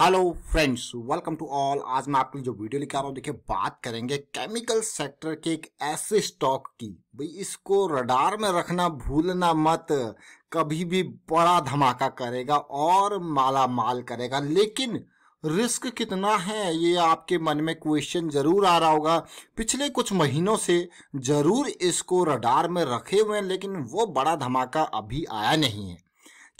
Hello friends welcome to all आज मैं आपके लिए जो वीडियो लेकर आ रहा हूँ देखिए बात करेंगे केमिकल सेक्टर के एक ऐसे स्टॉक की भाई इसको रडार में रखना भूलना मत कभी भी बड़ा धमाका करेगा और माला माल करेगा लेकिन रिस्क कितना है ये आपके मन में क्वेश्चन जरूर आ रहा होगा पिछले कुछ महीनों से जरूर इसको रडार में रखे हुए हैं लेकिन वो बड़ा धमाका अभी आया नहीं है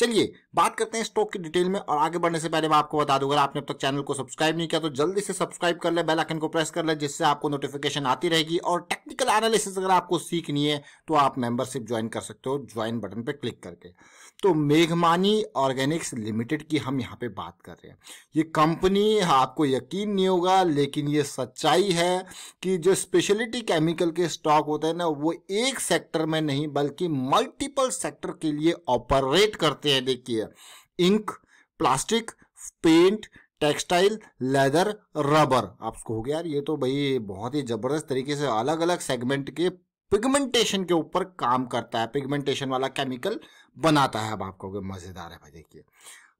चलिए बात करते हैं स्टॉक की डिटेल में और आगे बढ़ने से पहले मैं आपको बता दूं अगर आपने अब तक चैनल को सब्सक्राइब नहीं किया तो जल्दी से सब्सक्राइब कर ले बेल आइकन को प्रेस कर ले जिससे आपको नोटिफिकेशन आती रहेगी और टेक्निकल एनालिसिस अगर आपको सीखनी है तो आप मेंबरशिप ज्वाइन कर सकते हो ज्वाइन बटन पर क्लिक करके तो मेघमानी ऑर्गेनिक्स लिमिटेड की हम यहाँ पे बात कर रहे हैं ये कंपनी आपको यकीन नहीं होगा लेकिन ये सच्चाई है कि जो स्पेशलिटी केमिकल के स्टॉक होते हैं ना वो एक सेक्टर में नहीं बल्कि मल्टीपल सेक्टर के लिए ऑपरेट करते हैं देखिए there. Ink plastic paint textile leather rubber आपको हो गया यार ये तो भाई बहुत ही ज़बरदस्त तरीके से अलग अलग सेगमेंट के पिगमेंटेशन के ऊपर काम करता है पिगमेंटेशन वाला केमिकल बनाता है अब आपको मज़ेदार है भाई देखिए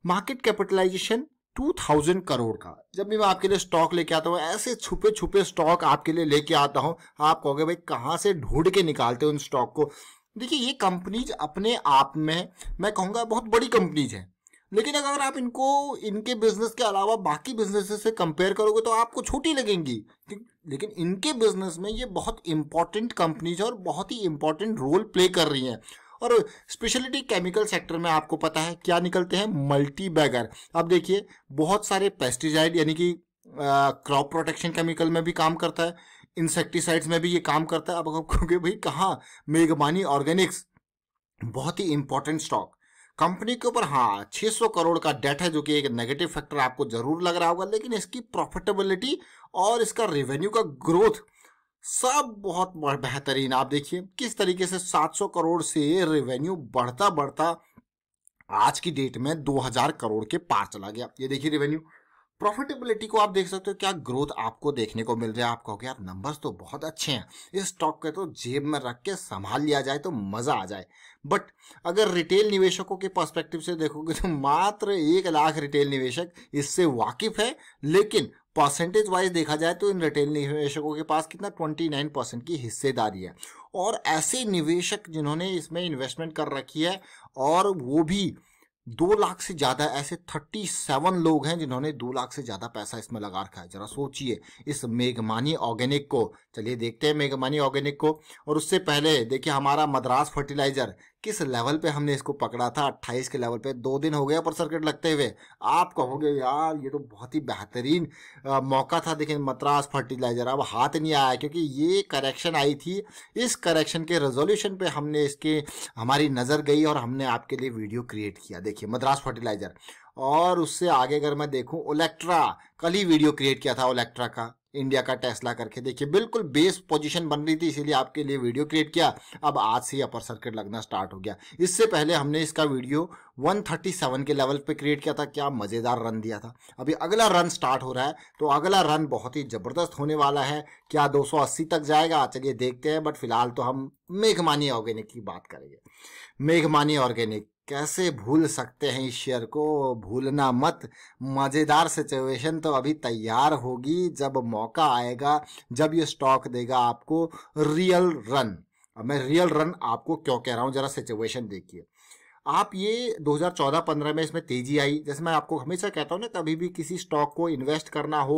मार्केट कैपिटलाइजेशन 2000 करोड़ का जब भी मैं आपके लिए स्टॉक लेके आता हूँ ऐसे छुपे छुपे स्टॉक आपके लिए लेके आता हूँ आप कहोगे भाई कहाँ से ढूंढ के निकालते हो उन स्टॉक को देखिए ये कंपनीज अपने आप में मैं कहूँगा बहुत बड़ी कंपनीज हैं लेकिन अगर आप इनको इनके बिजनेस के अलावा बाकी बिजनेस से कंपेयर करोगे तो आपको छोटी लगेंगी लेकिन इनके बिजनेस में ये बहुत इंपॉर्टेंट कंपनीज और बहुत ही इंपॉर्टेंट रोल प्ले कर रही हैं और स्पेशलिटी केमिकल सेक्टर में आपको पता है क्या निकलते हैं मल्टी बैगर अब देखिए बहुत सारे पेस्टिसाइड यानी कि क्रॉप प्रोटेक्शन केमिकल में भी काम करता है इंसेक्टिसाइड्स में भी ये काम करता है अब कहोगे भाई कहाँ मेघमानी ऑर्गेनिक्स बहुत ही इंपॉर्टेंट स्टॉक कंपनी के ऊपर हाँ 600 करोड़ का डेट है जो कि एक नेगेटिव फैक्टर आपको जरूर लग रहा होगा लेकिन इसकी प्रॉफिटेबिलिटी और इसका रेवेन्यू का ग्रोथ सब बहुत बेहतरीन आप देखिए किस तरीके से 700 करोड़ से रेवेन्यू बढ़ता बढ़ता आज की डेट में 2000 करोड़ के पार चला गया ये देखिए रेवेन्यू प्रॉफिटेबिलिटी को आप देख सकते हो क्या ग्रोथ आपको देखने को मिल रहा है आप कहोगे यार नंबर्स तो बहुत अच्छे हैं इस स्टॉक के तो जेब में रख के संभाल लिया जाए तो मज़ा आ जाए बट अगर रिटेल निवेशकों के पर्सपेक्टिव से देखोगे तो मात्र एक लाख रिटेल निवेशक इससे वाकिफ है लेकिन परसेंटेज वाइज देखा जाए तो इन रिटेल निवेशकों के पास कितना 29 परसेंट की हिस्सेदारी है और ऐसे निवेशक जिन्होंने इसमें इन्वेस्टमेंट कर रखी है और वो भी दो लाख से ज़्यादा ऐसे थर्टी सेवन लोग हैं जिन्होंने दो लाख से ज़्यादा पैसा इसमें लगा रखा है जरा सोचिए इस मेघमानी ऑर्गेनिक को चलिए देखते हैं मेघमानी ऑर्गेनिक को और उससे पहले देखिए हमारा मद्रास फर्टिलाइजर किस लेवल पे हमने इसको पकड़ा था 28 के लेवल पे दो दिन हो गया पर सर्किट लगते हुए आप कहोगे यार ये तो बहुत ही बेहतरीन मौका था देखिए मद्रास फर्टिलाइज़र अब हाथ नहीं आया क्योंकि ये करेक्शन आई थी इस करेक्शन के रेजोल्यूशन पे हमने इसके हमारी नज़र गई और हमने आपके लिए वीडियो क्रिएट किया देखिए मद्रास फर्टिलाइज़र और उससे आगे अगर मैं देखूँ ओलेक्ट्रा कल ही वीडियो क्रिएट किया था ओलेक्ट्रा का इंडिया का टेस्ला करके देखिए बिल्कुल बेस पोजीशन बन रही थी इसीलिए आपके लिए वीडियो क्रिएट किया अब आज से ही अपर सर्किट लगना स्टार्ट हो गया इससे पहले हमने इसका वीडियो 137 के लेवल पे क्रिएट किया था क्या मज़ेदार रन दिया था अभी अगला रन स्टार्ट हो रहा है तो अगला रन बहुत ही ज़बरदस्त होने वाला है क्या 280 तक जाएगा चलिए देखते हैं बट फिलहाल तो हम मेघमानी ऑर्गेनिक की बात करेंगे मेघमानी ऑर्गेनिक कैसे भूल सकते हैं इस शेयर को भूलना मत मज़ेदार सिचुएशन तो अभी तैयार होगी जब मौका आएगा जब ये स्टॉक देगा आपको रियल रन अब मैं रियल रन आपको क्यों कह रहा हूँ ज़रा सिचुएशन देखिए आप ये 2014-15 में इसमें तेजी आई जैसे मैं आपको हमेशा कहता हूँ ना कभी भी किसी स्टॉक को इन्वेस्ट करना हो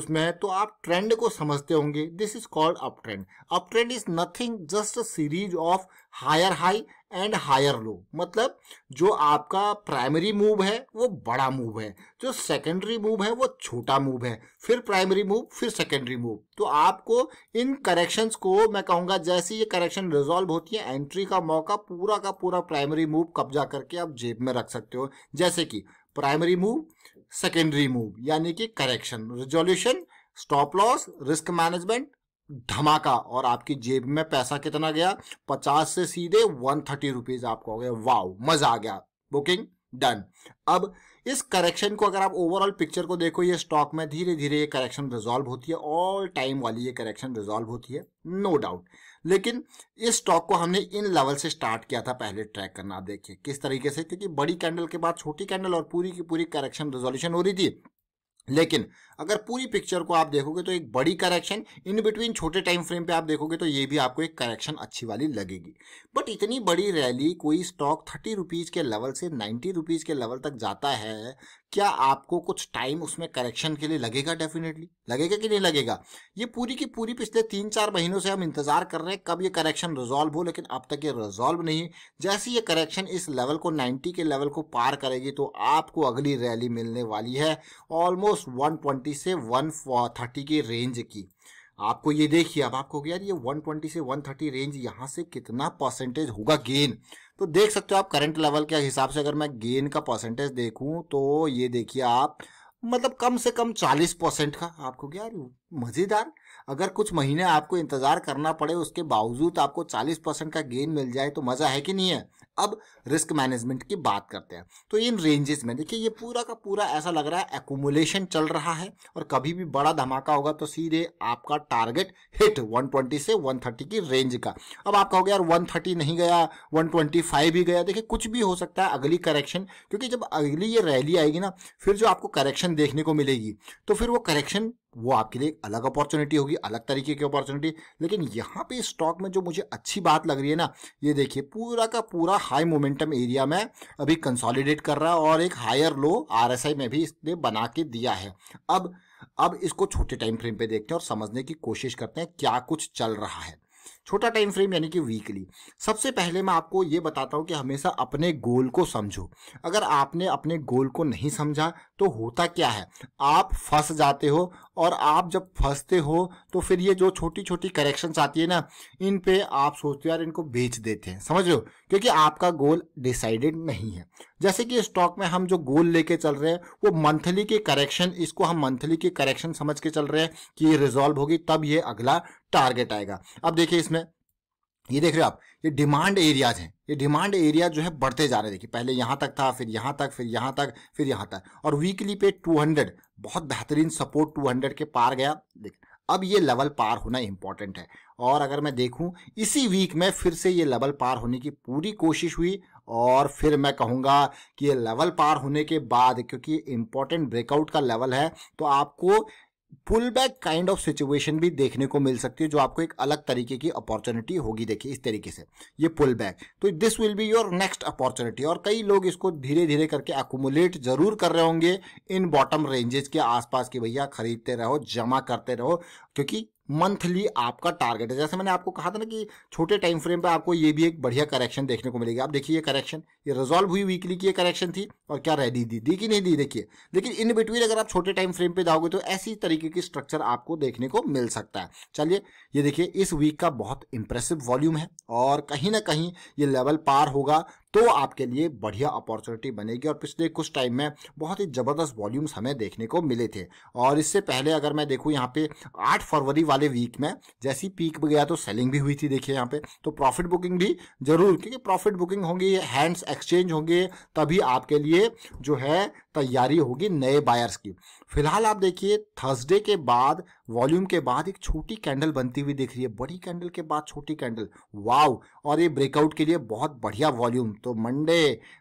उसमें तो आप ट्रेंड को समझते होंगे this is called up trend up trend is nothing just a series of higher high and higher low मतलब जो आपका प्राइमरी मूव है वो बड़ा मूव है जो सेकेंडरी मूव है वो छोटा मूव है फिर प्राइमरी मूव फिर सेकेंडरी मूव तो आपको इन करेक्शंस को मैं कहूँगा जैसे ये करेक्शन रिजॉल्व होती है एंट्री का मौका पूरा का पूरा प्राइमरी मूव कब्जा करके आप जेब में रख सकते हो जैसे कि प्राइमरी मूव सेकेंडरी मूव यानी कि correction resolution stop loss risk management धमाका और आपकी जेब में पैसा कितना गया पचास से सीधे वन थर्टी रुपीज आपको हो गया वाव मजा आ गया बुकिंग डन अब इस करेक्शन को अगर आप ओवरऑल पिक्चर को देखो ये स्टॉक में धीरे धीरे ये करेक्शन रिजॉल्व होती है ऑल टाइम वाली ये करेक्शन रिजॉल्व होती है नो no डाउट लेकिन इस स्टॉक को हमने इन लेवल से स्टार्ट किया था पहले ट्रैक करना देखिए किस तरीके से क्योंकि बड़ी कैंडल के बाद छोटी कैंडल और पूरी की पूरी करेक्शन रिजोल्यूशन हो रही थी लेकिन अगर पूरी पिक्चर को आप देखोगे तो एक बड़ी करेक्शन इन बिटवीन छोटे टाइम फ्रेम पे आप देखोगे तो ये भी आपको एक करेक्शन अच्छी वाली लगेगी बट इतनी बड़ी रैली कोई स्टॉक थर्टी रुपीज़ के लेवल से नाइन्टी रुपीज़ के लेवल तक जाता है क्या आपको कुछ टाइम उसमें करेक्शन के लिए लगेगा डेफिनेटली लगेगा कि नहीं लगेगा ये पूरी की पूरी पिछले तीन चार महीनों से हम इंतजार कर रहे हैं कब ये करेक्शन रिजॉल्व हो लेकिन अब तक ये रिजॉल्व नहीं जैसे ये करेक्शन इस लेवल को 90 के लेवल को पार करेगी तो आपको अगली रैली मिलने वाली है ऑलमोस्ट 120 से 130 की रेंज की आपको ये देखिए अब आपको यार ये 120 से 130 रेंज यहाँ से कितना परसेंटेज होगा गेन तो देख सकते हो आप करंट लेवल के हिसाब से अगर मैं गेन का परसेंटेज देखूँ तो ये देखिए आप मतलब कम से कम 40 परसेंट का आपको क्या मज़ेदार अगर कुछ महीने आपको इंतज़ार करना पड़े उसके बावजूद आपको 40 परसेंट का गेन मिल जाए तो मज़ा है कि नहीं है अब रिस्क मैनेजमेंट की बात करते हैं तो इन रेंजेस में देखिए ये पूरा का पूरा ऐसा लग रहा है एकोमोलेशन चल रहा है और कभी भी बड़ा धमाका होगा तो सीधे आपका टारगेट हिट 120 से 130 की रेंज का अब आप कहोगे यार 130 नहीं गया 125 ही गया देखिए कुछ भी हो सकता है अगली करेक्शन क्योंकि जब अगली ये रैली आएगी ना फिर जो आपको करेक्शन देखने को मिलेगी तो फिर वो करेक्शन वो आपके लिए एक अलग अपॉर्चुनिटी होगी अलग तरीके की अपॉर्चुनिटी लेकिन यहाँ पे स्टॉक में जो मुझे अच्छी बात लग रही है ना ये देखिए पूरा का पूरा हाई मोमेंटम एरिया में अभी कंसोलिडेट कर रहा है और एक हायर लो आरएसआई में भी इसने बना के दिया है अब अब इसको छोटे टाइम फ्रेम पे देखते हैं और समझने की कोशिश करते हैं क्या कुछ चल रहा है छोटा टाइम फ्रेम यानी कि वीकली सबसे पहले मैं आपको ये बताता हूँ कि हमेशा अपने गोल को समझो अगर आपने अपने गोल को नहीं समझा तो होता क्या है आप फंस जाते हो और आप जब फंसते हो तो फिर ये जो छोटी छोटी करेक्शंस आती है ना इन पे आप सोचते हो यार इनको बेच देते हैं समझ रहे हो क्योंकि आपका गोल डिसाइडेड नहीं है जैसे कि स्टॉक में हम जो गोल लेके चल रहे हैं वो मंथली के करेक्शन इसको हम मंथली के करेक्शन समझ के चल रहे हैं कि ये रिजॉल्व होगी तब ये अगला टारगेट आएगा अब देखिए इसमें ये देख रहे हो आप ये डिमांड एरियाज हैं ये डिमांड एरिया जो है बढ़ते जा रहे हैं देखिए पहले यहाँ तक था फिर यहाँ तक फिर यहाँ तक फिर यहाँ तक और वीकली पे 200 बहुत बेहतरीन सपोर्ट 200 के पार गया देख अब ये लेवल पार होना इंपॉर्टेंट है और अगर मैं देखूं इसी वीक में फिर से ये लेवल पार होने की पूरी कोशिश हुई और फिर मैं कहूंगा कि ये लेवल पार होने के बाद क्योंकि इम्पोर्टेंट ब्रेकआउट का लेवल है तो आपको pull back kind of situation भी देखने को मिल सकती है जो आपको एक अलग तरीके की अपॉर्चुनिटी होगी देखिए इस तरीके से ये पुल बैक तो this will be your next opportunity और कई लोग इसको धीरे धीरे करके एकुमुलेट जरूर कर रहे होंगे इन बॉटम रेंजेस के आसपास की भैया खरीदते रहो जमा करते रहो क्योंकि मंथली आपका टारगेट है जैसे मैंने आपको कहा था ना कि छोटे टाइम फ्रेम पर आपको ये भी एक बढ़िया करेक्शन देखने को मिलेगी आप देखिए ये करेक्शन ये रिजॉल्व हुई वीकली की ये करेक्शन थी और क्या रह दी दी दी कि नहीं दी देखिए लेकिन इन बिटवीन अगर आप छोटे टाइम फ्रेम पे जाओगे तो ऐसी तरीके की स्ट्रक्चर आपको देखने को मिल सकता है चलिए ये देखिए इस वीक का बहुत इंप्रेसिव वॉल्यूम है और कहीं ना कहीं ये लेवल पार होगा तो आपके लिए बढ़िया अपॉर्चुनिटी बनेगी और पिछले कुछ टाइम में बहुत ही ज़बरदस्त वॉल्यूम्स हमें देखने को मिले थे और इससे पहले अगर मैं देखूँ यहाँ पे 8 फरवरी वाले वीक में जैसी पीक गया तो सेलिंग भी हुई थी देखिए यहाँ पे तो प्रॉफिट बुकिंग भी जरूर क्योंकि प्रॉफिट बुकिंग होंगी हैंड्स एक्सचेंज होंगे तभी आपके लिए जो है तैयारी होगी नए बायर्स की फिलहाल आप देखिए थर्सडे के बाद वॉल्यूम के बाद एक छोटी कैंडल बनती हुई दिख रही है बड़ी कैंडल के बाद छोटी कैंडल वाव और ये ब्रेकआउट के लिए बहुत बढ़िया वॉल्यूम तो मंडे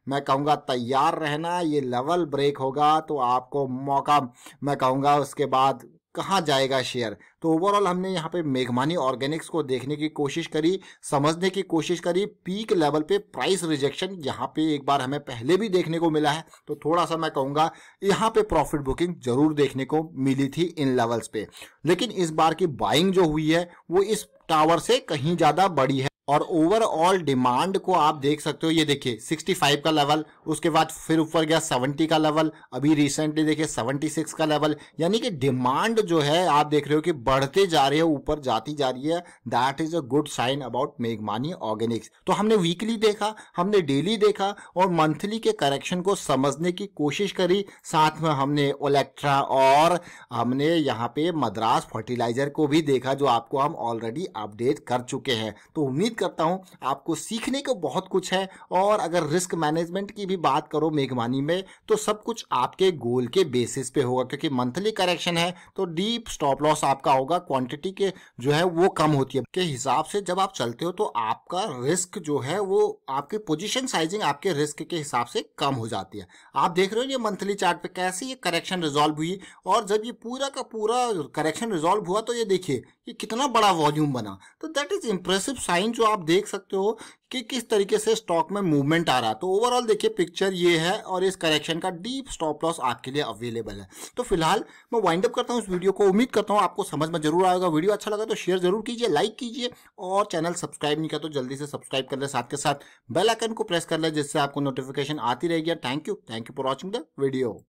मैं कहूँगा तैयार रहना ये लेवल ब्रेक होगा तो आपको मौका मैं कहूँगा उसके बाद कहाँ जाएगा शेयर तो ओवरऑल हमने यहाँ पे मेघमानी ऑर्गेनिक्स को देखने की कोशिश करी समझने की कोशिश करी पीक लेवल पे प्राइस रिजेक्शन यहाँ पे एक बार हमें पहले भी देखने को मिला है तो थोड़ा सा मैं कहूँगा यहाँ पे प्रॉफिट बुकिंग जरूर देखने को मिली थी इन लेवल्स पे लेकिन इस बार की बाइंग जो हुई है वो इस टावर से कहीं ज़्यादा बड़ी है और ओवरऑल डिमांड को आप देख सकते हो ये देखिए 65 का लेवल उसके बाद फिर ऊपर गया 70 का लेवल अभी रिसेंटली देखिए 76 का लेवल यानी कि डिमांड जो है आप देख रहे हो कि बढ़ते जा रही है ऊपर जाती जा रही है that is a good sign about मेघमानी ऑर्गेनिक्स तो हमने वीकली देखा हमने डेली देखा और मंथली के करेक्शन को समझने की कोशिश करी साथ में हमने ओलेक्ट्रा और हमने यहाँ पे मद्रास फर्टिलाइजर को भी देखा जो आपको हम ऑलरेडी अपडेट कर चुके हैं तो उम्मीद उम्मीद करता हूँ आपको सीखने को बहुत कुछ है और अगर रिस्क मैनेजमेंट की भी बात करो मेघवानी में तो सब कुछ आपके गोल के बेसिस पे होगा क्योंकि मंथली करेक्शन है तो डीप स्टॉप लॉस आपका होगा क्वांटिटी के जो है वो कम होती है के हिसाब से जब आप चलते हो तो आपका रिस्क जो है वो आपकी पोजिशन साइजिंग आपके रिस्क के हिसाब से कम हो जाती है आप देख रहे हो ये मंथली चार्ट पे कैसे ये करेक्शन रिजॉल्व हुई और जब ये पूरा का पूरा करेक्शन रिजॉल्व हुआ तो ये देखिए कितना बड़ा वॉल्यूम बना तो दैट इज इंप्रेसिव साइन जो तो आप देख सकते हो कि किस तरीके से स्टॉक में मूवमेंट आ रहा है तो ओवरऑल देखिए पिक्चर ये है और इस करेक्शन का डीप स्टॉप लॉस आपके लिए अवेलेबल है तो फिलहाल मैं वाइंड अप करता हूँ इस वीडियो को उम्मीद करता हूँ आपको समझ में जरूर आएगा वीडियो अच्छा लगा तो शेयर जरूर कीजिए लाइक कीजिए और चैनल सब्सक्राइब नहीं किया तो जल्दी से सब्सक्राइब कर ले साथ के साथ बेलाइकन को प्रेस कर ले जिससे आपको नोटिफिकेशन आती रहेगी thank you thank you for watching the video